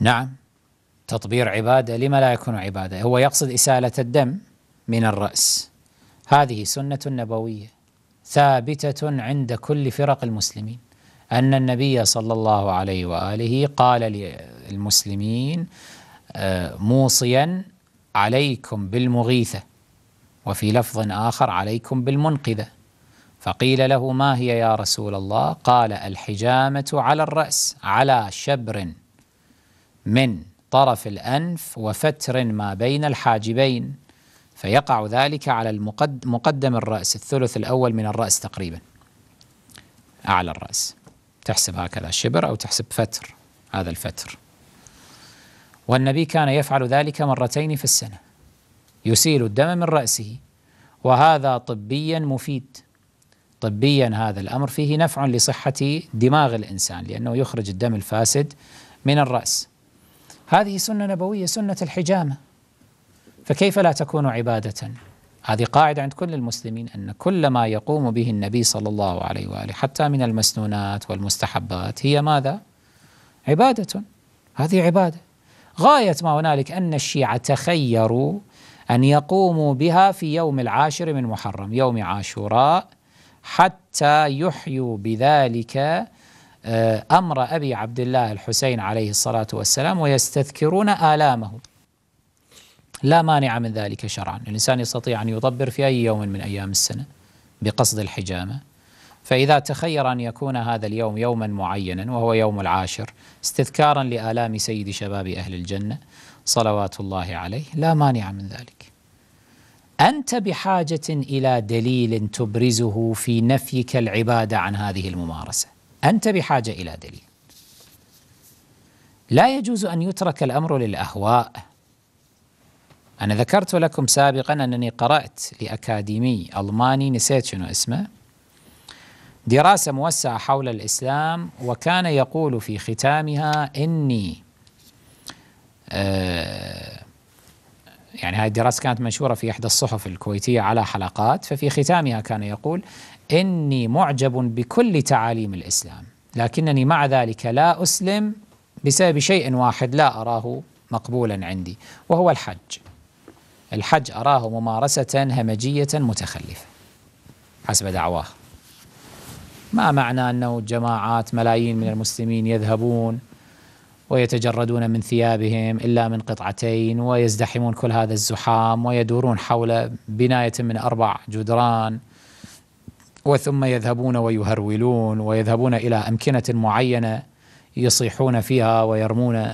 نعم تطبير عبادة لما لا يكون عبادة هو يقصد إسالة الدم من الرأس هذه سنة نبوية ثابتة عند كل فرق المسلمين أن النبي صلى الله عليه وآله قال للمسلمين آه، موصيا عليكم بالمغيثة وفي لفظ آخر عليكم بالمنقذة فقيل له ما هي يا رسول الله قال الحجامة على الرأس على شبر من طرف الأنف وفتر ما بين الحاجبين فيقع ذلك على المقدم مقدم الرأس الثلث الأول من الرأس تقريبا أعلى الرأس تحسب هكذا شبر أو تحسب فتر هذا الفتر والنبي كان يفعل ذلك مرتين في السنة يسيل الدم من رأسه وهذا طبيا مفيد طبيا هذا الأمر فيه نفع لصحة دماغ الإنسان لأنه يخرج الدم الفاسد من الرأس هذه سنة نبوية سنة الحجامة فكيف لا تكون عبادة هذه قاعدة عند كل المسلمين أن كل ما يقوم به النبي صلى الله عليه وآله حتى من المسنونات والمستحبات هي ماذا؟ عبادة هذه عبادة غاية ما هنالك أن الشيعة تخيروا أن يقوموا بها في يوم العاشر من محرم يوم عاشوراء حتى يحيوا بذلك آه، أمر أبي عبد الله الحسين عليه الصلاة والسلام ويستذكرون آلامه لا مانع من ذلك شرعا الإنسان يستطيع أن يضبر في أي يوم من أيام السنة بقصد الحجامة فإذا تخير أن يكون هذا اليوم يوما معينا وهو يوم العاشر استذكارا لآلام سيد شباب أهل الجنة صلوات الله عليه لا مانع من ذلك أنت بحاجة إلى دليل تبرزه في نفيك العبادة عن هذه الممارسة أنت بحاجة إلى دليل لا يجوز أن يترك الأمر للأهواء أنا ذكرت لكم سابقا أنني قرأت لأكاديمي ألماني نسيت شنو اسمه دراسة موسعة حول الإسلام وكان يقول في ختامها إني آه يعني هذه الدراسة كانت منشورة في إحدى الصحف الكويتية على حلقات ففي ختامها كان يقول إني معجب بكل تعاليم الإسلام لكنني مع ذلك لا أسلم بسبب شيء واحد لا أراه مقبولا عندي وهو الحج الحج أراه ممارسة همجية متخلفة حسب دعواه ما معنى أنه جماعات ملايين من المسلمين يذهبون ويتجردون من ثيابهم إلا من قطعتين ويزدحمون كل هذا الزحام ويدورون حول بناية من أربع جدران وثم يذهبون ويهرولون ويذهبون إلى أمكنة معينة يصيحون فيها ويرمون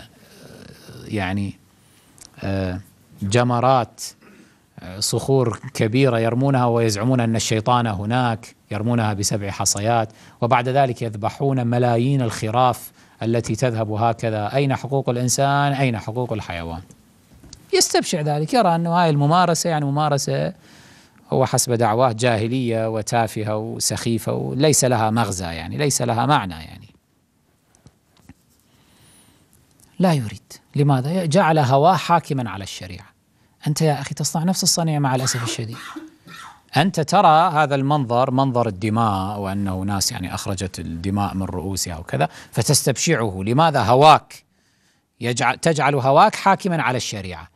يعني جمرات صخور كبيرة يرمونها ويزعمون أن الشيطان هناك يرمونها بسبع حصيات وبعد ذلك يذبحون ملايين الخراف التي تذهب هكذا أين حقوق الإنسان أين حقوق الحيوان يستبشع ذلك يرى أن هاي الممارسة يعني ممارسة هو حسب دعواه جاهلية وتافهة وسخيفة وليس لها مغزى يعني ليس لها معنى يعني لا يريد لماذا؟ جعل هواه حاكما على الشريعة أنت يا أخي تصنع نفس الصنيع مع الأسف الشديد أنت ترى هذا المنظر منظر الدماء وأنه ناس يعني أخرجت الدماء من رؤوسها وكذا فتستبشعه لماذا هواك يجعل تجعل هواك حاكما على الشريعة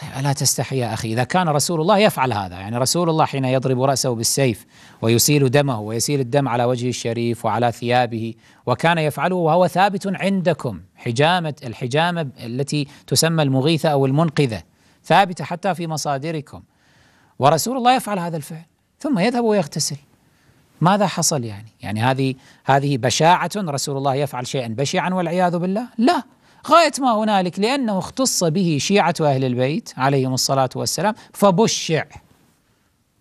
طيب ألا تستحي يا أخي إذا كان رسول الله يفعل هذا يعني رسول الله حين يضرب رأسه بالسيف ويسيل دمه ويسيل الدم على وجهه الشريف وعلى ثيابه وكان يفعله وهو ثابت عندكم حجامة الحجامة التي تسمى المغيثة أو المنقذة ثابتة حتى في مصادركم ورسول الله يفعل هذا الفعل ثم يذهب ويغتسل ماذا حصل يعني؟ يعني هذه هذه بشاعة رسول الله يفعل شيئا بشعا والعياذ بالله؟ لا غاية ما هنالك لأنه اختص به شيعة أهل البيت عليهم الصلاة والسلام فبشع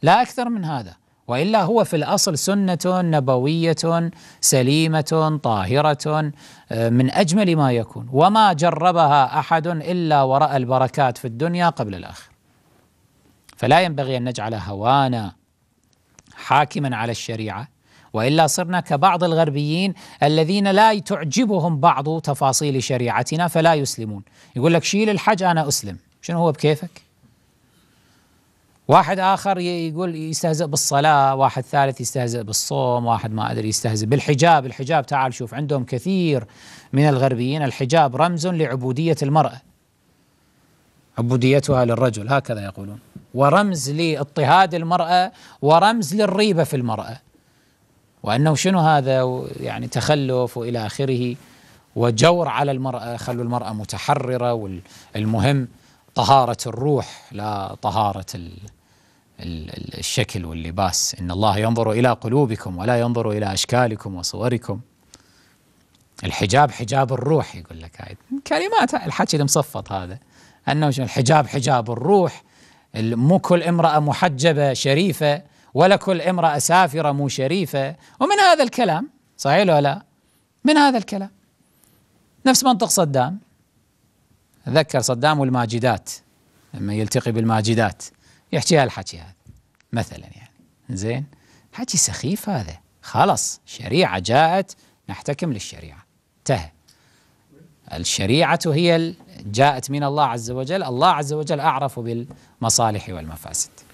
لا أكثر من هذا والا هو في الاصل سنه نبويه سليمه طاهره آه، من اجمل ما يكون وما جربها احد الا وراى البركات في الدنيا قبل الاخره فلا ينبغي ان نجعل هوانا حاكما على الشريعه والا صرنا كبعض الغربيين الذين لا تعجبهم بعض تفاصيل شريعتنا فلا يسلمون يقول لك شيل الحج انا اسلم شنو هو بكيفك واحد اخر يقول يستهزئ بالصلاه، واحد ثالث يستهزئ بالصوم، واحد ما ادري يستهزئ بالحجاب، الحجاب تعال شوف عندهم كثير من الغربيين الحجاب رمز لعبوديه المراه. عبوديتها للرجل هكذا يقولون. ورمز لاضطهاد المرأة ورمز للريبة في المرأة وأنه شنو هذا يعني تخلف وإلى آخره وجور على المرأة خلوا المرأة متحررة والمهم طهارة الروح لا طهارة ال الشكل واللباس إن الله ينظر إلى قلوبكم ولا ينظر إلى أشكالكم وصوركم الحجاب حجاب الروح يقول لك هاي كلمات الحكي المصفط هذا أنه الحجاب حجاب الروح مو كل امرأة محجبة شريفة ولا كل امرأة سافرة مو شريفة ومن هذا الكلام صحيح ولا لا من هذا الكلام نفس منطق صدام ذكر صدام والماجدات لما يلتقي بالماجدات يحكي هالحكي هذا مثلا يعني زين حكي سخيف هذا خلاص شريعة جاءت نحتكم للشريعة انتهى الشريعة هي جاءت من الله عز وجل الله عز وجل أعرف بالمصالح والمفاسد